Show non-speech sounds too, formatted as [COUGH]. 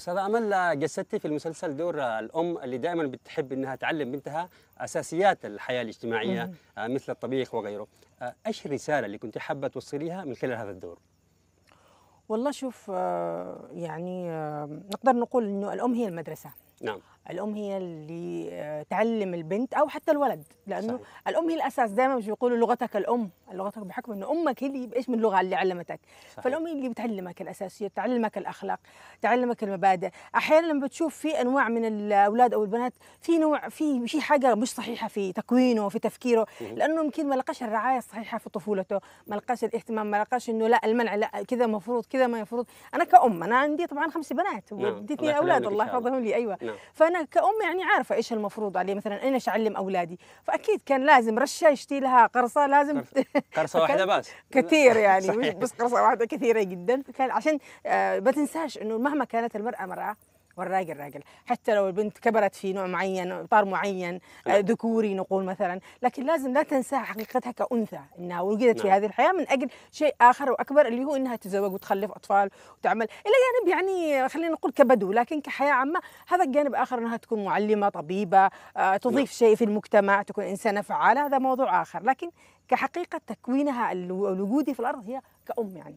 أستاذة أمل جسدتي في المسلسل دور الأم اللي دائما بتحب أنها تعلم بنتها أساسيات الحياة الاجتماعية آه، مثل الطبيخ وغيره آه، إيش الرسالة اللي كنت حابة توصليها من خلال هذا الدور؟ والله شوف آه، يعني نقدر نقول أنه الأم هي المدرسة نعم الام هي اللي آه، تعلم البنت او حتى الولد لانه صحيح. الام هي الاساس دائما مش بيقولوا لغتك الام لغتك بحكم انه امك هي اللي ايش من اللغه اللي علمتك صحيح. فالام هي اللي بتعلمك الاساسيات تعلمك الاخلاق تعلمك المبادئ احيانا لما بتشوف في انواع من الاولاد او البنات في نوع في شيء حاجه مش صحيحه في تكوينه في تفكيره لانه يمكن ما لقاش الرعايه الصحيحه في طفولته ما لقاش الاهتمام ما لقاش انه لا المنع لا كذا المفروض كذا ما المفروض انا كأم انا عندي طبعا خمس بنات نعم. وعندي اثنين اولاد الله يحفظهم لي ايوه نعم. نعم. فانا كأم يعني عارفه ايش المفروض علي مثلا انا ايش اعلم اولادي فاكيد كان لازم رشه يشتي لها قرصه لازم قرصه [LAUGHS] واحده بس كثير يعني [LAUGHS] مش بس قرصه واحده كثيره جدا فكان عشان آه، ما تنساش انه مهما كانت المراه مراه والراجل راجل حتى لو البنت كبرت في نوع معين اطار معين آه، نعم. ذكوري نقول مثلا لكن لازم لا تنسى حقيقتها كانثى انها وجدت نعم. في هذه الحياه من اجل شيء اخر واكبر اللي هو انها تتزوج وتخلف اطفال وتعمل الى جانب يعني خلينا نقول كبدو لكن كحياه عامه هذا الجانب اخر انها تكون معلمه طبيبه آه، نعم. تضيف نعم. شيء في المجتمع تكون انسانه فعاله هذا موضوع اخر لكن كحقيقه تكوينها الوجودي في الارض هي كأم يعني